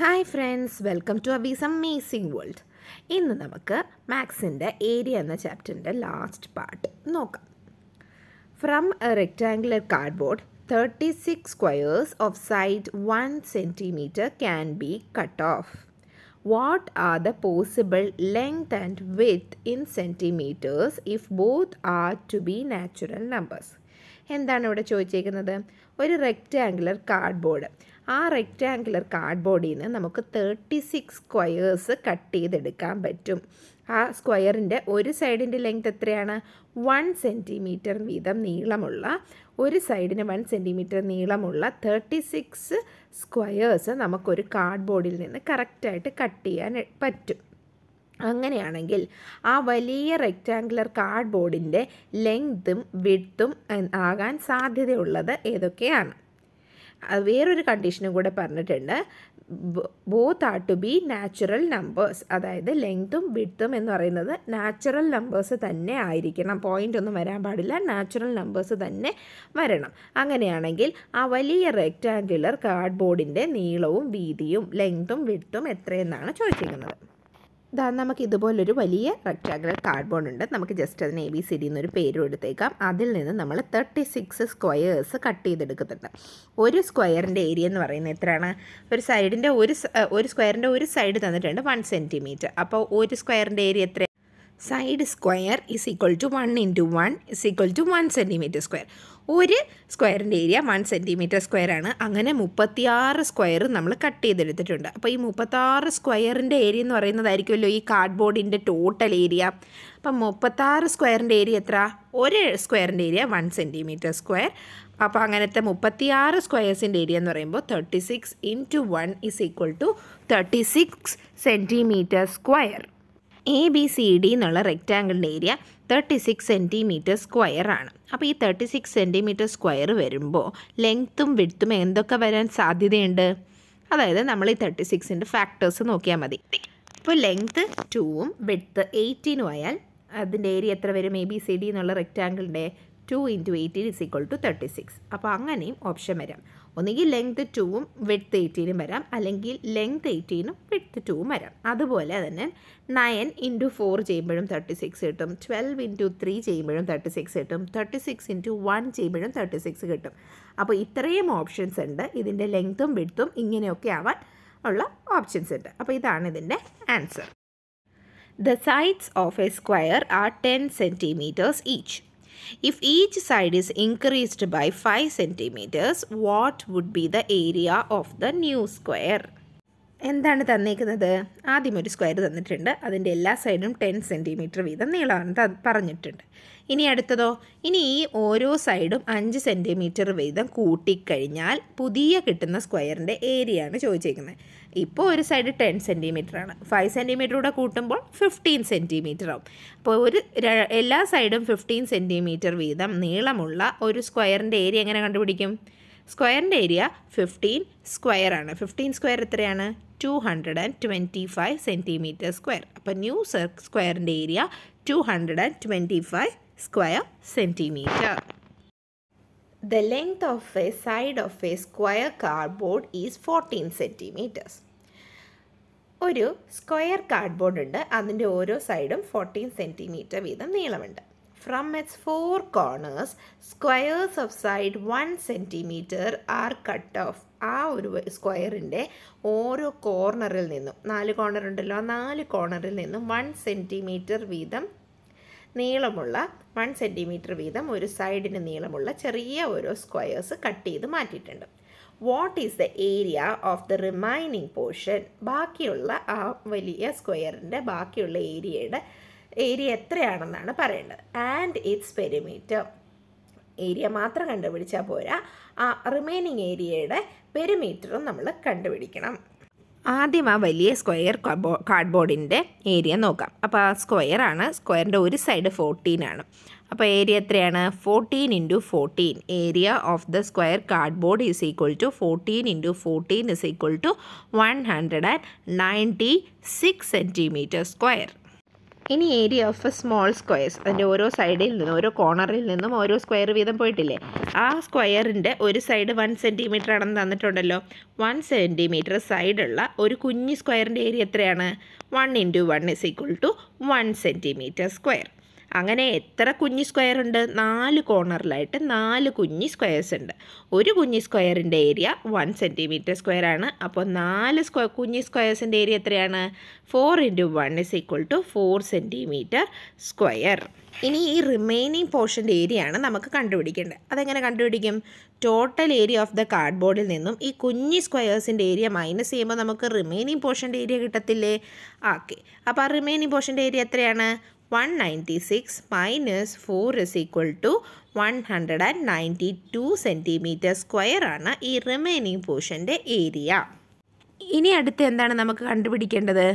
Hi friends welcome to Abi's amazing world ഇന്ന് നമുക്ക് മാത്സിൻ്റെ ഏരിയ എന്ന ചാപ്റ്ററിൻ്റെ ലാസ്റ്റ് പാർട്ട് നോക്കാം from a rectangular cardboard thirty six squares of side one centimetre can be cut off what are the possible length and width in centimetres if both are to be natural numbers എന്താണ് ഇവിടെ ചോദിച്ചേക്കുന്നത് ഒരു rectangular cardboard ആ rectangular കാർഡ്ബോർഡിൽ നിന്ന് നമുക്ക് thirty six squares cut ചെയ്തെടുക്കാൻ പറ്റും ആ സ്ക്വയറിൻ്റെ ഒരു സൈഡിൻ്റെ ലെങ്ത് എത്രയാണ് വൺ സെൻറ്റിമീറ്റർ വീതം നീളമുള്ള ഒരു സൈഡിന് വൺ സെൻറ്റിമീറ്റർ നീളമുള്ള തേർട്ടി സിക്സ് സ്ക്വയേഴ്സ് നമുക്കൊരു കാർഡ്ബോർഡിൽ നിന്ന് കറക്റ്റായിട്ട് കട്ട് ചെയ്യാൻ പറ്റും അങ്ങനെയാണെങ്കിൽ ആ വലിയ റെക്റ്റാങ്കുലർ കാർഡ്ബോർഡിൻ്റെ ലെങ്തും വിഡ്ത്തും ആകാൻ സാധ്യതയുള്ളത് ഏതൊക്കെയാണ് വേറൊരു കണ്ടീഷനും കൂടെ പറഞ്ഞിട്ടുണ്ട് both are to be natural numbers അതായത് ലെങ്ത്തും വിഡ്ത്തും എന്ന് പറയുന്നത് നാച്ചുറൽ നമ്പേഴ്സ് തന്നെ ആയിരിക്കണം പോയിൻ്റ് ഒന്നും വരാൻ പാടില്ല നാച്ചുറൽ നമ്പേഴ്സ് തന്നെ വരണം അങ്ങനെയാണെങ്കിൽ ആ വലിയ റെക്റ്റാങ്കുലർ കാർഡ്ബോർഡിൻ്റെ നീളവും വീതിയും ലെങ്ത്തും വിഡ്ത്തും എത്രയെന്നാണ് ചോദിച്ചിരിക്കുന്നത് ഇതാ നമുക്ക് ഇതുപോലൊരു വലിയ റെക്റ്റാങ്കുലർ കാർഡ്ബോർഡ് ഉണ്ട് നമുക്ക് ജസ്റ്റ് അതിന് എ ബി സി ഡി എന്നൊരു പേര് കൊടുത്തേക്കാം അതിൽ നിന്ന് നമ്മൾ തേർട്ടി സിക്സ് സ്ക്വയേഴ്സ് കട്ട് ചെയ്തെടുക്കുന്നുണ്ട് ഒരു സ്ക്വയറിൻ്റെ ഏരിയ എന്ന് പറയുന്നത് എത്രയാണ് ഒരു സൈഡിൻ്റെ ഒരു ഒരു സ്ക്വയറിൻ്റെ ഒരു സൈഡ് തന്നിട്ടുണ്ട് വൺ സെൻറ്റിമീറ്റർ അപ്പോൾ ഒരു സ്ക്വയറിൻ്റെ ഏരിയ എത്ര side square is equal to one into one is equal to one centimetre square ഒരു സ്ക്വയറിൻ്റെ ഏരിയ വൺ സെൻറ്റിമീറ്റർ സ്ക്വയർ ആണ് അങ്ങനെ മുപ്പത്തിയാറ് സ്ക്വയർ നമ്മൾ കട്ട് ചെയ്തെടുത്തിട്ടുണ്ട് അപ്പോൾ ഈ മുപ്പത്താറ് സ്ക്വയറിൻ്റെ ഏരിയ എന്ന് പറയുന്നതായിരിക്കുമല്ലോ ഈ കാർഡ്ബോർഡിൻ്റെ ടോട്ടൽ ഏരിയ അപ്പം മുപ്പത്താറ് സ്ക്വയറിൻ്റെ ഏരിയ എത്ര ഒരു സ്ക്വയറിൻ്റെ ഏരിയ വൺ സെൻറ്റിമീറ്റർ സ്ക്വയർ അപ്പോൾ അങ്ങനത്തെ മുപ്പത്തിയാറ് സ്ക്വയേഴ്സിൻ്റെ ഏരിയ എന്ന് പറയുമ്പോൾ thirty six into one is equal to thirty six centimetre square A B C D എന്നുള്ള റെക്റ്റാങ്കിളിൻ്റെ area thirty six centimetre square ആണ് അപ്പോൾ ഈ തേർട്ടി സിക്സ് സെൻറ്റിമീറ്റർ സ്ക്വയർ വരുമ്പോൾ ലെങ്ത്തും വിഡ്ത്തും എന്തൊക്കെ വരാൻ സാധ്യതയുണ്ട് അതായത് നമ്മൾ ഈ തേർട്ടി സിക്സിൻ്റെ ഫാക്ടേഴ്സ് നോക്കിയാൽ മതി ഇപ്പോൾ ലെങ്ത്ത് ടൂവും വിഡ്ത്ത് എയ്റ്റീനും ആയാൽ അതിൻ്റെ ഏരിയ എത്ര വരും എ ബി സി ഡി എന്നുള്ള റെക്റ്റാങ്കിളിൻ്റെ two into eighteen is equal to thirty six അപ്പോൾ അങ്ങനെയും ഓപ്ഷൻ വരാം ഒന്നുകിൽ ലെങ്ത് ടൂവും വിഡ്ത്ത് എയ്റ്റീനും വരാം അല്ലെങ്കിൽ ലെങ്ത് എയ്റ്റീനും വിഡ്ത്ത് ടൂവും വരാം അതുപോലെ തന്നെ നയൻ ഇൻറ്റു ഫോർ ചെയ്യുമ്പോഴും തേർട്ടി സിക്സ് കിട്ടും ട്വൽവ് ഇൻറ്റു ത്രീ ചെയ്യുമ്പോഴും തേർട്ടി സിക്സ് കിട്ടും തേർട്ടി സിക്സ് ഇൻറ്റു വൺ ചെയ്യുമ്പോഴും തേർട്ടി സിക്സ് കിട്ടും അപ്പോൾ ഇത്രയും ഓപ്ഷൻസ് ഉണ്ട് ഇതിൻ്റെ ലെങ്ത്തും വിഡ്ത്തും ഇങ്ങനെയൊക്കെ ആവാൻ ഉള്ള ഓപ്ഷൻസ് ഉണ്ട് അപ്പോൾ ഇതാണ് ഇതിൻ്റെ answer the sides of a square are ten centimetres each If each side is increased by 5 centimeters, what would be the area of the new square? എന്താണ് തന്നേക്കുന്നത് ആദ്യം ഒരു സ്ക്വയർ തന്നിട്ടുണ്ട് അതിൻ്റെ എല്ലാ സൈഡും ടെൻ സെൻറ്റിമീറ്റർ വീതം നീളമാണ് പറഞ്ഞിട്ടുണ്ട് ഇനി അടുത്തതോ ഇനി ഈ ഓരോ സൈഡും അഞ്ച് സെൻറ്റിമീറ്റർ വീതം കൂട്ടിക്കഴിഞ്ഞാൽ പുതിയ കിട്ടുന്ന സ്ക്വയറിൻ്റെ ഏരിയ ആണ് ചോദിച്ചേക്കുന്നത് ഇപ്പോൾ ഒരു സൈഡ് ടെൻ സെൻറ്റിമീറ്റർ ആണ് ഫൈവ് സെൻറ്റിമീറ്റർ കൂടെ കൂട്ടുമ്പോൾ ഫിഫ്റ്റീൻ സെൻറ്റിമീറ്റർ ആവും അപ്പോൾ ഒരു എല്ലാ സൈഡും ഫിഫ്റ്റീൻ സെൻറ്റിമീറ്റർ വീതം നീളമുള്ള ഒരു സ്ക്വയറിൻ്റെ ഏരിയ എങ്ങനെ കണ്ടുപിടിക്കും സ്ക്വയറിൻ്റെ ഏരിയ ഫിഫ്റ്റീൻ സ്ക്വയർ ആണ് ഫിഫ്റ്റീൻ സ്ക്വയർ എത്രയാണ് two hundred and twenty five centimetre square അപ്പം ന്യൂ സർ സ്ക്വയറിൻ്റെ area two hundred and twenty five square centimetre The length of a side of a square cardboard is fourteen centimetres ഒരു square cardboard ഉണ്ട് അതിൻ്റെ ഓരോ സൈഡും ഫോർട്ടീൻ സെൻറ്റിമീറ്റർ വീതം നീളമുണ്ട് from its four corners squares of side one centimetre are cut off ആ ഒരു സ്ക്വയറിൻ്റെ ഓരോ കോർണറിൽ നിന്നും നാല് കോർണർ ഉണ്ടല്ലോ നാല് കോർണറിൽ നിന്നും വൺ സെൻറ്റിമീറ്റർ വീതം നീളമുള്ള വൺ സെൻറ്റിമീറ്റർ വീതം ഒരു സൈഡിന് നീളമുള്ള ചെറിയ ഓരോ സ്ക്വയേഴ്സ് കട്ട് ചെയ്ത് മാറ്റിയിട്ടുണ്ട് what is the area of the remaining portion ബാക്കിയുള്ള ആ വലിയ സ്ക്വയറിൻ്റെ ബാക്കിയുള്ള ഏരിയയുടെ ഏരിയ എത്രയാണെന്നാണ് പറയേണ്ടത് ആൻഡ് ഇറ്റ്സ് പെരിമീറ്റർ ഏരിയ മാത്രം കണ്ടുപിടിച്ചാൽ പോരാ ആ റിമൈനിങ് ഏരിയയുടെ പെരിമീറ്ററും നമ്മൾ കണ്ടുപിടിക്കണം ആദ്യം ആ വലിയ സ്ക്വയർ കാർഡ്ബോർഡിൻ്റെ ഏരിയ നോക്കാം അപ്പോൾ ആ സ്ക്വയർ ആണ് സ്ക്വയറിൻ്റെ ഒരു സൈഡ് ഫോർട്ടീൻ ആണ് അപ്പോൾ ഏരിയ എത്രയാണ് fourteen into fourteen area of the square cardboard is equal to fourteen into fourteen is equal to one hundred and ninety six centimetre square ഇനി ഏരിയ ഓഫ് സ്മോൾ സ്ക്വയർസ് അതിൻ്റെ ഓരോ സൈഡിൽ നിന്നും ഓരോ കോർണറിൽ നിന്നും ഓരോ സ്ക്വയർ വീതം പോയിട്ടില്ലേ ആ സ്ക്വയറിൻ്റെ ഒരു സൈഡ് വൺ സെൻറ്റിമീറ്റർ ആണെന്ന് തന്നിട്ടുണ്ടല്ലോ വൺ സെൻറ്റിമീറ്റർ സൈഡുള്ള ഒരു കുഞ്ഞു സ്ക്വയറിൻ്റെ ഏരിയ എത്രയാണ് one into one is equal to one centimetre square അങ്ങനെ എത്ര കുഞ്ഞി സ്ക്വയർ ഉണ്ട് നാല് കോർണറിലായിട്ട് നാല് കുഞ്ഞി സ്ക്വയേഴ്സ് ഉണ്ട് ഒരു കുഞ്ഞി സ്ക്വയറിൻ്റെ ഏരിയ വൺ സെൻറ്റിമീറ്റർ സ്ക്വയർ ആണ് അപ്പോൾ നാല് സ്ക്വയർ കുഞ്ഞി സ്ക്വയേഴ്സിൻ്റെ ഏരിയ എത്രയാണ് four into one is equal to four centimetre square ഇനി ഈ റിമൈനിങ് പോർഷൻ്റെ ഏരിയ ആണ് നമുക്ക് കണ്ടുപിടിക്കേണ്ടത് അതെങ്ങനെ കണ്ടുപിടിക്കും ടോട്ടൽ ഏരിയ ഓഫ് ദ കാർഡ്ബോർഡിൽ നിന്നും ഈ കുഞ്ഞി സ്ക്വയേഴ്സിൻ്റെ ഏരിയ മൈനസ് ചെയ്യുമ്പോൾ നമുക്ക് റിമൈനിങ് പോർഷൻ്റെ ഏരിയ കിട്ടത്തില്ലേ ഓക്കെ അപ്പോൾ ആ റിമൈനിങ് പോർഷൻ്റെ ഏരിയ എത്രയാണ് 196 minus four is equal to one hundred and ninety two centimetre സ്ക്വയറാണ് ഈ റിമൈനിങ് പോർഷൻ്റെ ഏരിയ ഇനി അടുത്ത് എന്താണ് നമുക്ക് കണ്ടുപിടിക്കേണ്ടത്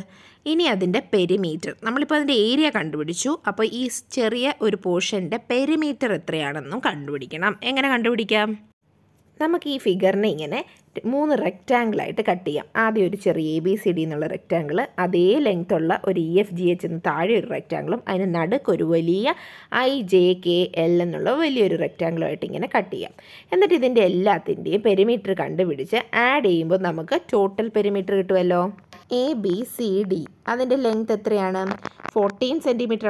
ഇനി അതിൻ്റെ പെരിമീറ്റർ നമ്മളിപ്പോൾ അതിൻ്റെ ഏരിയ കണ്ടുപിടിച്ചു അപ്പോൾ ഈ ചെറിയ ഒരു പോർഷൻ്റെ പെരിമീറ്റർ എത്രയാണെന്നും കണ്ടുപിടിക്കണം എങ്ങനെ കണ്ടുപിടിക്കാം നമുക്ക് ഈ ഫിഗറിനെ ഇങ്ങനെ മൂന്ന് റെക്റ്റാങ്കിളായിട്ട് കട്ട് ചെയ്യാം ആദ്യം ഒരു ചെറിയ എ ബി സി ഡി എന്നുള്ള റെക്റ്റാങ്കിൾ അതേ ലെങ്ത്തുള്ള ഒരു ഇ എഫ് ജി എച്ച് എന്ന് താഴെ ഒരു റെക്റ്റാങ്കിളും അതിന് ഒരു വലിയ ഐ ജെ കെ എൽ എന്നുള്ള വലിയൊരു റെക്റ്റാങ്കിളുമായിട്ട് ഇങ്ങനെ കട്ട് ചെയ്യാം എന്നിട്ട് ഇതിൻ്റെ എല്ലാത്തിൻ്റെയും പെരിമീറ്റർ കണ്ടുപിടിച്ച് ആഡ് ചെയ്യുമ്പോൾ നമുക്ക് ടോട്ടൽ പെരിമീറ്റർ കിട്ടുമല്ലോ എ ബി സി ഡി അതിൻ്റെ ലെങ്ത് എത്രയാണ് ഫോർട്ടീൻ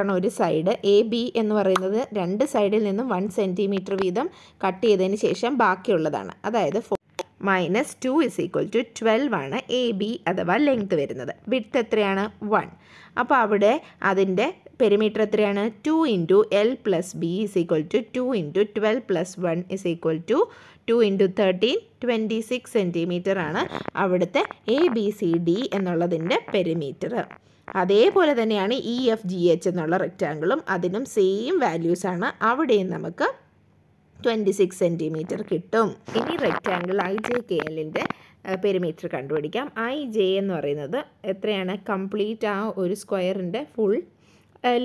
ആണ് ഒരു സൈഡ് എ ബി എന്ന് പറയുന്നത് രണ്ട് സൈഡിൽ നിന്നും വൺ സെൻറ്റിമീറ്റർ വീതം കട്ട് ചെയ്തതിന് ശേഷം ബാക്കിയുള്ളതാണ് അതായത് minus two is equal to twelve ആണ് എ ബി അഥവാ ലെങ്ത് വരുന്നത് വിഡ്ത്ത് എത്രയാണ് വൺ അപ്പോൾ അവിടെ അതിൻ്റെ പെരിമീറ്റർ എത്രയാണ് two into L plus B is equal to two into twelve plus one is equal to two into thirteen twenty six centimetre ആണ് അവിടുത്തെ എ ബി സി ഡി എന്നുള്ളതിൻ്റെ പെരിമീറ്റർ അതേപോലെ തന്നെയാണ് ഇ എഫ് ജി എച്ച് എന്നുള്ള റെക്റ്റാങ്കിളും അതിനും same വാല്യൂസാണ് ആണ് അവിടെയും നമുക്ക് ട്വൻറ്റി സിക്സ് സെൻറ്റിമീറ്റർ കിട്ടും ഇനി റെക്റ്റാങ്കിൾ ഐ ജെ കെ എല്ലിൻ്റെ പെരിമീറ്റർ കണ്ടുപിടിക്കാം ഐ ജെ എന്ന് പറയുന്നത് എത്രയാണ് കംപ്ലീറ്റ് ആ ഒരു സ്ക്വയറിൻ്റെ ഫുൾ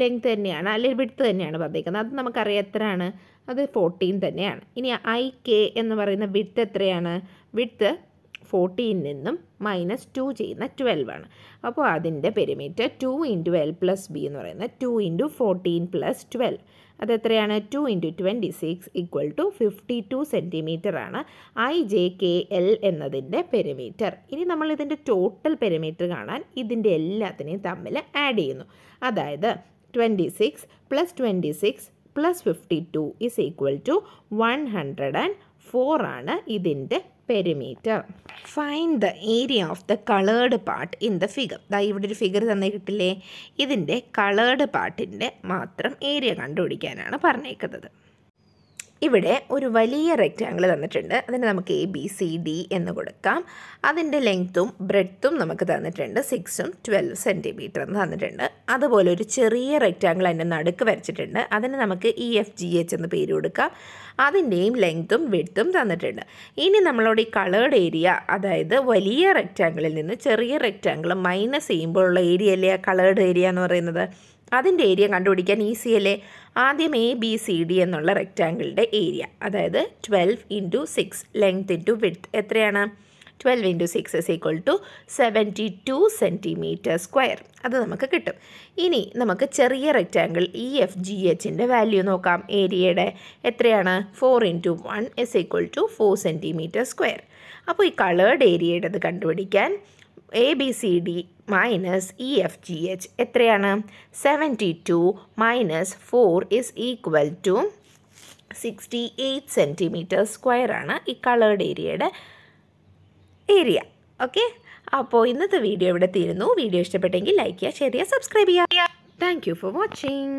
ലെങ്ത് തന്നെയാണ് അല്ലെങ്കിൽ വിടുത്ത് തന്നെയാണ് പറഞ്ഞിരിക്കുന്നത് അത് നമുക്കറിയാം എത്രയാണ് അത് ഫോർട്ടീൻ തന്നെയാണ് ഇനി ഐ കെ എന്ന് പറയുന്ന വിടുത്ത് എത്രയാണ് വിടുത്ത് ഫോർട്ടീൻ നിന്നും മൈനസ് ടു ചെയ്യുന്ന ട്വൽവ് ആണ് അപ്പോൾ അതിൻ്റെ perimeter two into L plus B എന്ന് പറയുന്നത് two into fourteen plus twelve അതെത്രയാണ് two into twenty six equal to fifty two centimetre ആണ് ഐ ജെ കെ എൽ എന്നതിൻ്റെ പെരിമീറ്റർ ഇനി നമ്മൾ ഇതിൻ്റെ ടോട്ടൽ പെരിമീറ്റർ കാണാൻ ഇതിൻ്റെ എല്ലാത്തിനെയും തമ്മിൽ ആഡ് ചെയ്യുന്നു അതായത് twenty six plus twenty six plus fifty two is equal to one hundred and four ആണ് ഇതിൻ്റെ perimeter find the area of the coloured part in the figure ദാ ഇവിടെ ഒരു ഫിഗർ തന്നെ കിട്ടില്ലേ ഇതിൻ്റെ കളേർഡ് പാർട്ടിൻ്റെ മാത്രം ഏരിയ കണ്ടുപിടിക്കാനാണ് പറഞ്ഞേക്കുന്നത് ഇവിടെ ഒരു വലിയ റെക്റ്റാങ്കിൾ തന്നിട്ടുണ്ട് അതിന് നമുക്ക് എ ബി സി ഡി എന്ന് കൊടുക്കാം അതിൻ്റെ ലെങ്ത്തും ബ്രെഡ്ത്തും നമുക്ക് തന്നിട്ടുണ്ട് സിക്സും ട്വൽവ് സെൻറ്റിമീറ്റർ എന്ന് തന്നിട്ടുണ്ട് അതുപോലെ ഒരു ചെറിയ റെക്റ്റാങ്കിൾ അതിൻ്റെ നടുക്ക് വരച്ചിട്ടുണ്ട് അതിന് നമുക്ക് ഇ എഫ് ജി എച്ച് എന്ന് പേര് കൊടുക്കാം അതിൻ്റെയും ലെങ്ത്തും വിഡ്ത്തും തന്നിട്ടുണ്ട് ഇനി നമ്മളോട് ഈ കളേർഡ് ഏരിയ അതായത് വലിയ റെക്റ്റാങ്കിളിൽ നിന്ന് ചെറിയ റെക്റ്റാങ്കിൾ മൈനസ് ചെയ്യുമ്പോഴുള്ള ഏരിയ അല്ലേ കളേർഡ് ഏരിയ എന്ന് പറയുന്നത് അതിൻ്റെ ഏരിയ കണ്ടുപിടിക്കാൻ ഈസി അല്ലേ ആദ്യം എ ബി സി ഡി എന്നുള്ള റെക്റ്റാങ്കിളിൻ്റെ ഏരിയ അതായത് twelve into six length into width എത്രയാണ് twelve into six is equal to seventy two centimetre square അത് നമുക്ക് കിട്ടും ഇനി നമുക്ക് ചെറിയ റെക്റ്റാങ്കിൾ ഇ എഫ് ജി എച്ചിൻ്റെ വാല്യൂ നോക്കാം ഏരിയയുടെ എത്രയാണ് four into one is equal to four centimetre square അപ്പോൾ ഈ കളേർഡ് ഏരിയയുടെ അത് കണ്ടുപിടിക്കാൻ A B C D minus E F G H എത്രയാണ് seventy two minus four is equal to sixty eight centimetre സ്ക്വയറാണ് ഈ കളേർഡ് ഏരിയയുടെ ഏരിയ ഓക്കെ അപ്പോൾ ഇന്നത്തെ വീഡിയോ ഇവിടെ തീരുന്നു വീഡിയോ ഇഷ്ടപ്പെട്ടെങ്കിൽ ലൈക്ക് ചെയ്യുക ഷെയർ ചെയ്യുക സബ്സ്ക്രൈബ് ചെയ്യുക താങ്ക് യു ഫോർ വാച്ചിങ്